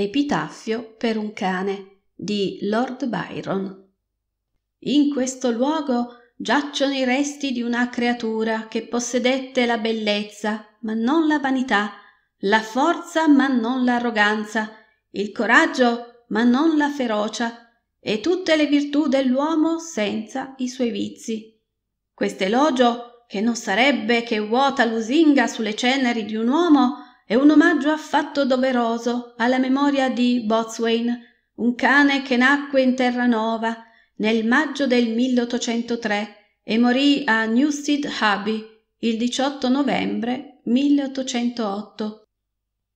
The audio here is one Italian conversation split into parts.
Epitaffio per un cane di Lord Byron. In questo luogo giacciono i resti di una creatura che possedette la bellezza, ma non la vanità, la forza, ma non l'arroganza, il coraggio, ma non la ferocia, e tutte le virtù dell'uomo senza i suoi vizi. Quest'elogio, che non sarebbe che vuota lusinga sulle ceneri di un uomo, è un omaggio affatto doveroso alla memoria di Botswain, un cane che nacque in Terranova nel maggio del 1803 e morì a Newstead Abbey il 18 novembre 1808.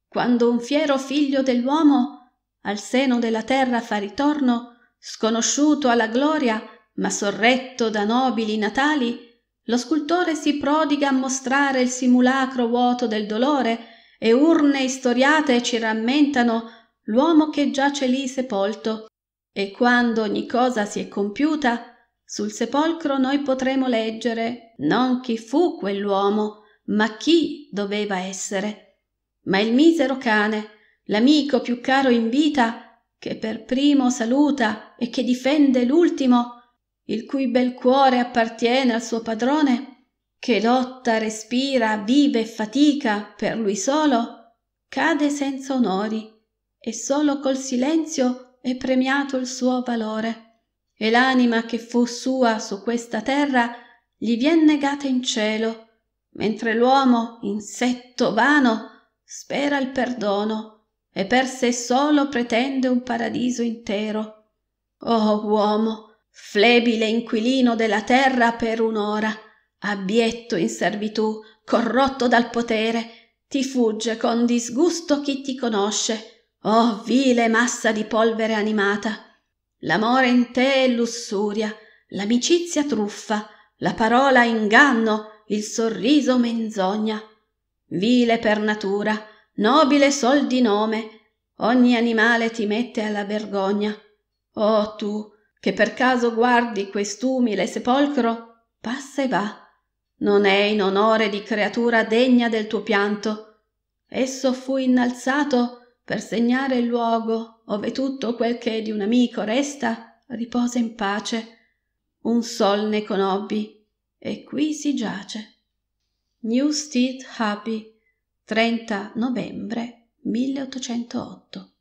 Quando un fiero figlio dell'uomo al seno della terra fa ritorno, sconosciuto alla gloria, ma sorretto da nobili natali, lo scultore si prodiga a mostrare il simulacro vuoto del dolore e urne istoriate ci rammentano l'uomo che giace lì sepolto e quando ogni cosa si è compiuta sul sepolcro noi potremo leggere non chi fu quell'uomo ma chi doveva essere ma il misero cane l'amico più caro in vita che per primo saluta e che difende l'ultimo il cui bel cuore appartiene al suo padrone che lotta, respira, vive e fatica per lui solo, cade senza onori e solo col silenzio è premiato il suo valore. E l'anima che fu sua su questa terra gli vien negata in cielo, mentre l'uomo, insetto vano, spera il perdono e per sé solo pretende un paradiso intero. Oh uomo, flebile inquilino della terra per un'ora, Abietto in servitù, corrotto dal potere, ti fugge con disgusto chi ti conosce. Oh vile massa di polvere animata! L'amore in te è lussuria, l'amicizia truffa, la parola inganno, il sorriso menzogna. Vile per natura, nobile sol di nome, ogni animale ti mette alla vergogna. Oh tu, che per caso guardi quest'umile sepolcro, passa e va, non è in onore di creatura degna del tuo pianto. Esso fu innalzato per segnare il luogo ove tutto quel che di un amico resta riposa in pace. Un sol ne conobbi, e qui si giace. New State Abbey, 30 novembre 1808